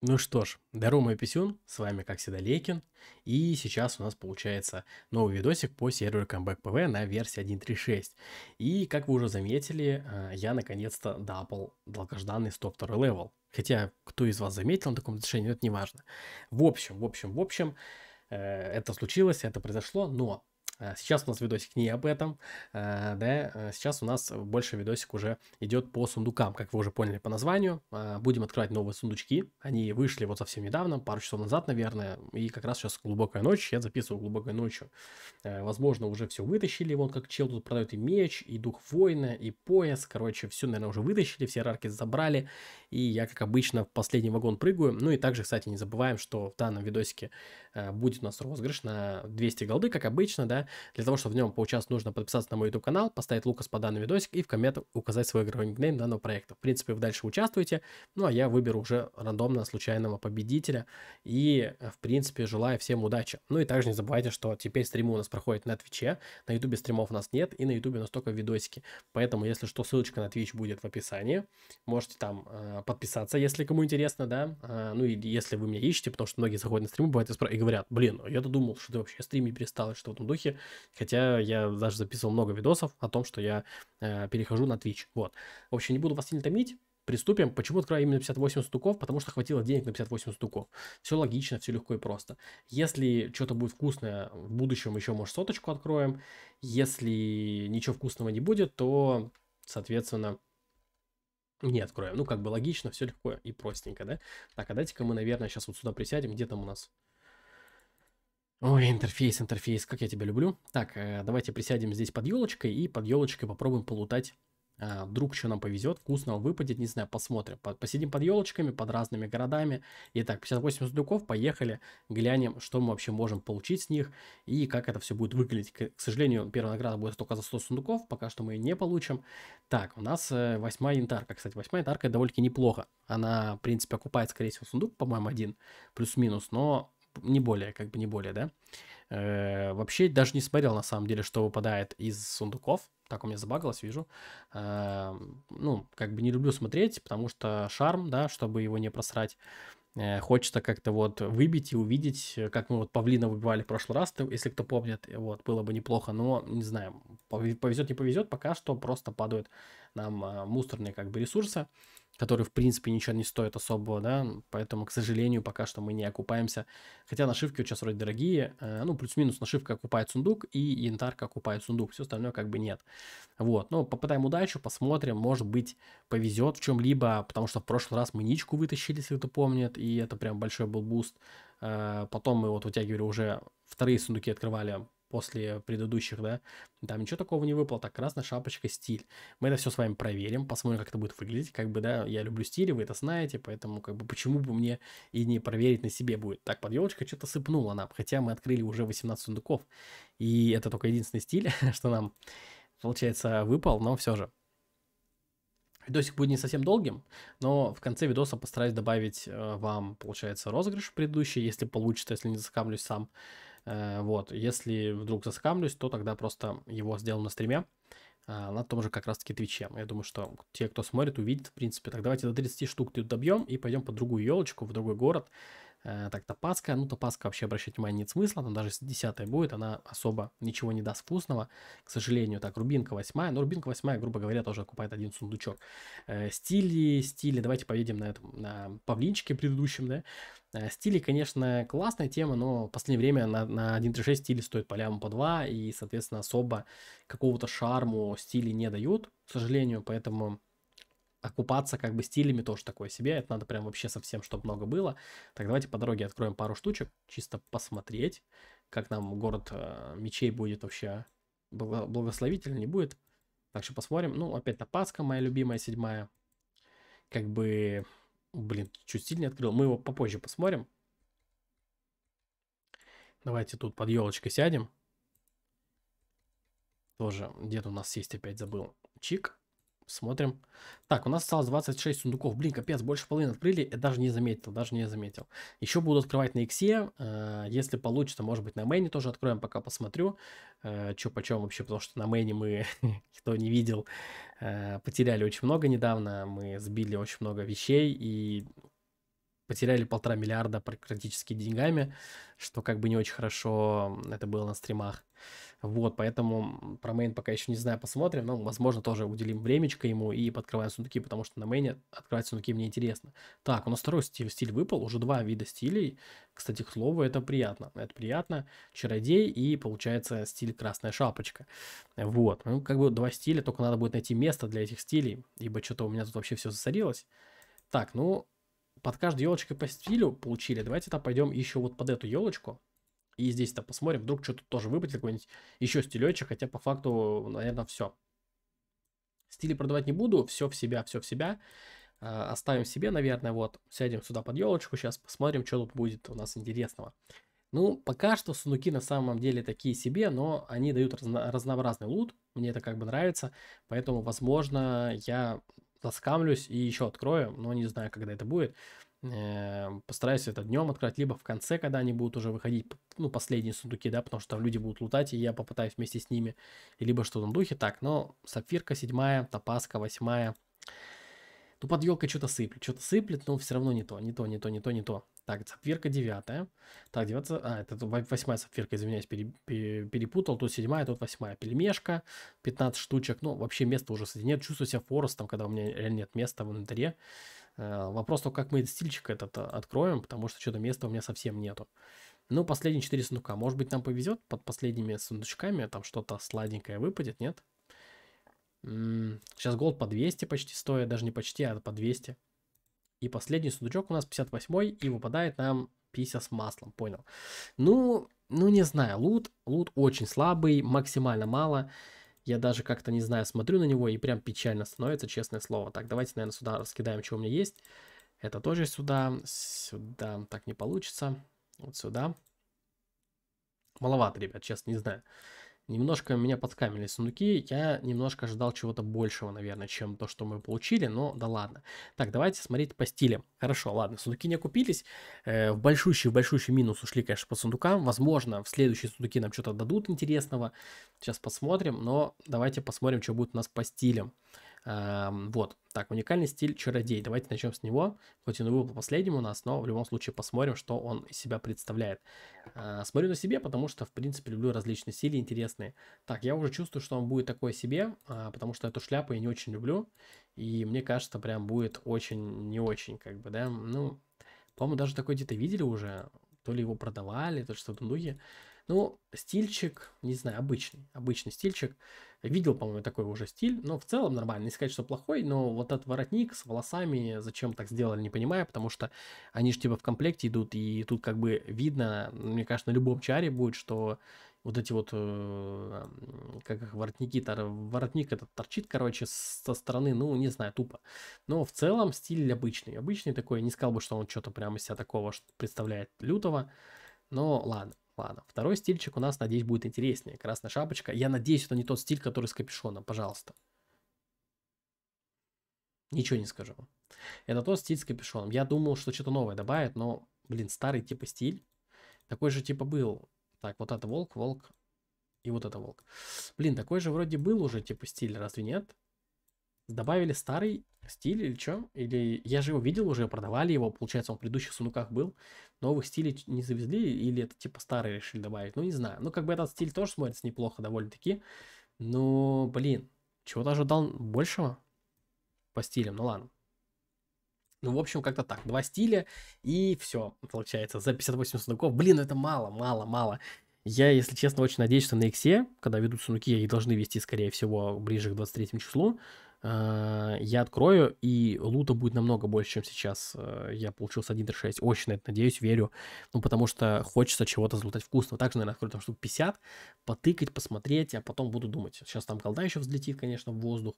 Ну что ж, здорово, мой писюн, с вами как всегда Лейкин, и сейчас у нас получается новый видосик по серверу Comeback PV на версии 1.3.6. И как вы уже заметили, э, я наконец-то дапл долгожданный 102 левел. Хотя, кто из вас заметил на таком решении, это не важно. В общем, в общем, в общем, э, это случилось, это произошло, но Э, сейчас у нас видосик не об этом, э, да, э, сейчас у нас больше видосик уже идет по сундукам, как вы уже поняли по названию. Будем открывать новые сундучки, они вышли вот совсем недавно, пару часов назад, наверное, и как раз сейчас глубокая ночь, я записываю глубокой ночью. Возможно, уже все вытащили, вон как чел тут продает и меч, и дух воина, и пояс, короче, все, наверное, уже вытащили, все рарки забрали, и я, как обычно, в последний вагон прыгаю. Ну и также, кстати, не забываем, что в данном видосике Э, будет у нас розыгрыш на 200 голды, как обычно, да. Для того, чтобы в нем поучаствовать, нужно подписаться на мой YouTube канал, поставить Лукас по данный видосик и в комментах указать свой игровой никнейм данного проекта. В принципе, вы дальше участвуете, ну а я выберу уже рандомно случайного победителя и, э, в принципе, желаю всем удачи. Ну и также не забывайте, что теперь стримы у нас проходят на Твиче, на Ютубе стримов у нас нет и на Ютубе у нас только видосики. Поэтому, если что, ссылочка на Twitch будет в описании. Можете там э, подписаться, если кому интересно, да. Э, ну и если вы меня ищете, потому что многие заходят на стримы, бывает и, спр говорят, блин, ну я-то думал, что ты вообще стримить перестал, что в этом духе. Хотя я даже записывал много видосов о том, что я э, перехожу на Twitch. Вот. В общем, не буду вас сильно томить. Приступим. Почему открою именно 58 стуков? Потому что хватило денег на 58 стуков. Все логично, все легко и просто. Если что-то будет вкусное, в будущем еще, может, соточку откроем. Если ничего вкусного не будет, то, соответственно, не откроем. Ну, как бы логично, все легко и простенько, да? Так, а дайте-ка мы, наверное, сейчас вот сюда присядем. Где там у нас? Ой, интерфейс, интерфейс, как я тебя люблю. Так, э, давайте присядем здесь под елочкой и под елочкой попробуем полутать. А, вдруг что нам повезет, вкусного выпадет, не знаю, посмотрим. Посидим под елочками, под разными городами. Итак, 58 сундуков, поехали, глянем, что мы вообще можем получить с них и как это все будет выглядеть. К, сожалению, первая награда будет только за 100 сундуков, пока что мы ее не получим. Так, у нас э, 8 янтарка. Кстати, 8 янтарка довольно-таки неплохо. Она, в принципе, окупает, скорее всего, сундук, по-моему, один, плюс-минус, но не более, как бы не более, да. Э, вообще даже не смотрел на самом деле, что выпадает из сундуков. Так у меня забагалось, вижу. Э, ну, как бы не люблю смотреть, потому что шарм, да, чтобы его не просрать. Э, хочется как-то вот выбить и увидеть, как мы вот павлина выбивали в прошлый раз, если кто помнит, вот, было бы неплохо, но, не знаю, повезет, не повезет, пока что просто падают нам э, мусорные как бы ресурсы, которые в принципе, ничего не стоят особого, да, поэтому, к сожалению, пока что мы не окупаемся. Хотя нашивки вот сейчас вроде дорогие, э, ну, плюс-минус нашивка окупает сундук и янтарка окупает сундук, все остальное как бы нет. Вот, ну попытаем удачу, посмотрим, может быть, повезет в чем-либо, потому что в прошлый раз мы ничку вытащили, если кто помнит, и это прям большой был буст. Э, потом мы вот, вот уже вторые сундуки открывали после предыдущих, да, там ничего такого не выпало, так красная шапочка, стиль. Мы это все с вами проверим, посмотрим, как это будет выглядеть, как бы, да, я люблю стили, вы это знаете, поэтому, как бы, почему бы мне и не проверить на себе будет. Так, под елочкой что-то сыпнула нам, хотя мы открыли уже 18 сундуков, и это только единственный стиль, что нам, получается, выпал, но все же. Видосик будет не совсем долгим, но в конце видоса постараюсь добавить э, вам, получается, розыгрыш предыдущий, если получится, если не заскамлюсь сам. Э, вот, если вдруг заскамлюсь, то тогда просто его сделаем на стриме э, на том же как раз-таки Твиче. Я думаю, что те, кто смотрит, увидит, в принципе. Так давайте до 30 штук тут добьем и пойдем под другую елочку, в другой город. Э, так, топаска, ну топаска вообще обращать внимание нет смысла, там даже 10 будет, она особо ничего не даст вкусного, к сожалению. Так, рубинка 8, но рубинка 8, грубо говоря, тоже окупает один сундучок. Э, стили, стили, давайте поедем на, этом, на павлинчике предыдущем, да. Э, стили, конечно, классная тема, но в последнее время на, на 1.36 стили стоит по ляму по 2, и, соответственно, особо какого-то шарму стили не дают, к сожалению, поэтому окупаться как бы стилями тоже такое себе. Это надо прям вообще совсем, чтобы много было. Так, давайте по дороге откроем пару штучек, чисто посмотреть, как нам город э, мечей будет вообще благословить или не будет. Так что посмотрим. Ну, опять-то Пасха, моя любимая, седьмая. Как бы... Блин, чуть стиль открыл. Мы его попозже посмотрим. Давайте тут под елочкой сядем. Тоже дед у нас есть, опять забыл. Чик. Смотрим. Так, у нас осталось 26 сундуков. Блин, капец, больше половины открыли. Я даже не заметил, даже не заметил. Еще буду открывать на иксе. Э, если получится, может быть, на мейне тоже откроем, пока посмотрю. Э, Че почем вообще, потому что на мейне мы, кто не видел, э, потеряли очень много недавно. Мы сбили очень много вещей и потеряли полтора миллиарда практически деньгами, что как бы не очень хорошо это было на стримах. Вот, поэтому про мейн пока еще не знаю, посмотрим, но, возможно, тоже уделим времечко ему и подкрываем сундуки, потому что на мейне открывать сундуки мне интересно. Так, у нас второй стиль, стиль выпал, уже два вида стилей. Кстати, к слову, это приятно. Это приятно. Чародей и, получается, стиль красная шапочка. Вот, ну, как бы два стиля, только надо будет найти место для этих стилей, ибо что-то у меня тут вообще все засорилось. Так, ну, под каждой елочкой по стилю получили. Давайте-то пойдем еще вот под эту елочку. И здесь-то посмотрим, вдруг что-то тоже выпадет, какой-нибудь еще стилечек, хотя по факту, наверное, все. Стили продавать не буду, все в себя, все в себя. Э, оставим себе, наверное, вот. Сядем сюда под елочку, сейчас посмотрим, что тут будет у нас интересного. Ну, пока что сундуки на самом деле такие себе, но они дают разно разнообразный лут. Мне это как бы нравится, поэтому, возможно, я заскамлюсь и еще открою, но не знаю, когда это будет. Э, постараюсь это днем открыть, либо в конце, когда они будут уже выходить, ну, последние сундуки, да, потому что там люди будут лутать, и я попытаюсь вместе с ними, либо что-то в духе. Так, но сапфирка седьмая, топаска восьмая. Ну, под елкой что-то сыплет, что-то сыплет, но все равно не то, не то, не то, не то, не то. Так, сапфирка девятая. Так, девятая... А, это восьмая сапфирка, извиняюсь, пере, пере, перепутал. Тут седьмая, тут восьмая. Пельмешка, 15 штучек. Ну, вообще места уже нет. Чувствую себя форестом, когда у меня реально нет места в инвентаре. Э, вопрос только, как мы стильчик этот а, откроем, потому что что-то места у меня совсем нету. Ну, последние 4 сундука. Может быть, нам повезет под последними сундучками. Там что-то сладенькое выпадет, нет? М -м, сейчас голд по 200 почти стоит. Даже не почти, а по 200. И последний сундучок у нас 58 и выпадает нам пися с маслом, понял. Ну, ну не знаю, лут, лут очень слабый, максимально мало. Я даже как-то, не знаю, смотрю на него и прям печально становится, честное слово. Так, давайте, наверное, сюда раскидаем, что у меня есть. Это тоже сюда, сюда так не получится. Вот сюда. Маловато, ребят, честно, не знаю. Немножко меня подкамили сундуки, я немножко ожидал чего-то большего, наверное, чем то, что мы получили, но да ладно. Так, давайте смотреть по стилям. Хорошо, ладно, сундуки не купились, э, в большущий, в большущий минус ушли, конечно, по сундукам. Возможно, в следующие сундуки нам что-то дадут интересного, сейчас посмотрим, но давайте посмотрим, что будет у нас по стилям. Эм, вот, так, уникальный стиль чародей. Давайте начнем с него. Хоть он и был последним у нас, но в любом случае посмотрим, что он из себя представляет. Э, смотрю на себе, потому что, в принципе, люблю различные стили интересные. Так, я уже чувствую, что он будет такой себе, а, потому что эту шляпу я не очень люблю. И мне кажется, прям будет очень, не очень, как бы, да. Ну, по-моему, даже такой где-то видели уже. То ли его продавали, то что-то в духе. Ну, стильчик, не знаю, обычный, обычный стильчик. Видел, по-моему, такой уже стиль, но в целом нормально. Не сказать, что плохой, но вот этот воротник с волосами, зачем так сделали, не понимаю, потому что они же типа в комплекте идут, и тут как бы видно, мне кажется, на любом чаре будет, что вот эти вот, э, как их, воротники, тор, воротник этот торчит, короче, со стороны, ну, не знаю, тупо. Но в целом стиль обычный, обычный такой, не сказал бы, что он что-то прямо из себя такого представляет лютого, но ладно. Ладно, второй стильчик у нас, надеюсь, будет интереснее. Красная шапочка. Я надеюсь, это не тот стиль, который с капюшоном, пожалуйста. Ничего не скажу. Это тот стиль с капюшоном. Я думал, что что-то новое добавят, но, блин, старый типа стиль. Такой же типа был. Так, вот это волк, волк и вот это волк. Блин, такой же вроде был уже типа стиль, разве нет? добавили старый стиль или что? Или я же его видел уже, продавали его, получается, он в предыдущих сундуках был. Новых стилей не завезли, или это типа старый решили добавить, ну не знаю. Ну как бы этот стиль тоже смотрится неплохо довольно-таки. Но, блин, чего-то ожидал большего по стилям, ну ладно. Ну, в общем, как-то так. Два стиля, и все, получается, за 58 сундуков. Блин, ну, это мало, мало, мало. Я, если честно, очень надеюсь, что на Иксе, когда ведут сундуки, их должны вести, скорее всего, ближе к 23 числу. Э, я открою, и лута будет намного больше, чем сейчас. Э, я получил с 1.6. Очень на это надеюсь, верю. Ну, потому что хочется чего-то залутать вкусного. Также, наверное, открою там штук 50, потыкать, посмотреть, а потом буду думать. Сейчас там колда еще взлетит, конечно, в воздух.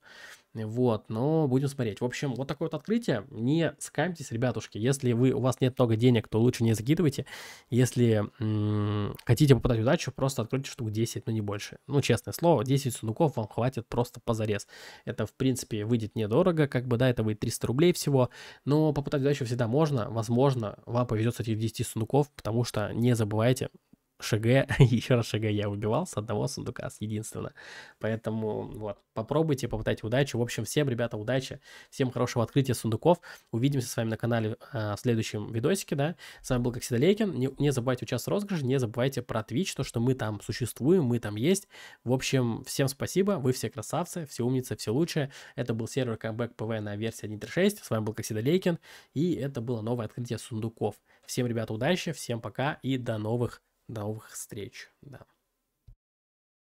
Вот, но будем смотреть. В общем, вот такое вот открытие. Не скамьтесь, ребятушки. Если вы, у вас нет много денег, то лучше не закидывайте. Если хотите попадать в удачу, просто откройте штук 10, но ну, не больше. Ну, честное слово, 10 сундуков вам хватит просто позарез. Это, в принципе, принципе, выйдет недорого, как бы, да, это будет 300 рублей всего, но попытать удачу всегда можно, возможно, вам повезет с этих 10 сундуков, потому что не забывайте, ШГ, еще раз ШГ я убивал с одного сундука, с единственного. Поэтому вот, попробуйте попытать удачу. В общем, всем, ребята, удачи, всем хорошего открытия сундуков. Увидимся с вами на канале э, в следующем видосике, да. С вами был, как всегда, Лейкин. Не, не забывайте участвовать в розыгрыше, не забывайте про Twitch, то, что мы там существуем, мы там есть. В общем, всем спасибо, вы все красавцы, все умницы, все лучшие. Это был сервер Comeback PV на версии 1.6. С вами был, как всегда, Лейкин, и это было новое открытие сундуков. Всем, ребята, удачи, всем пока и до новых до новых встреч. Да.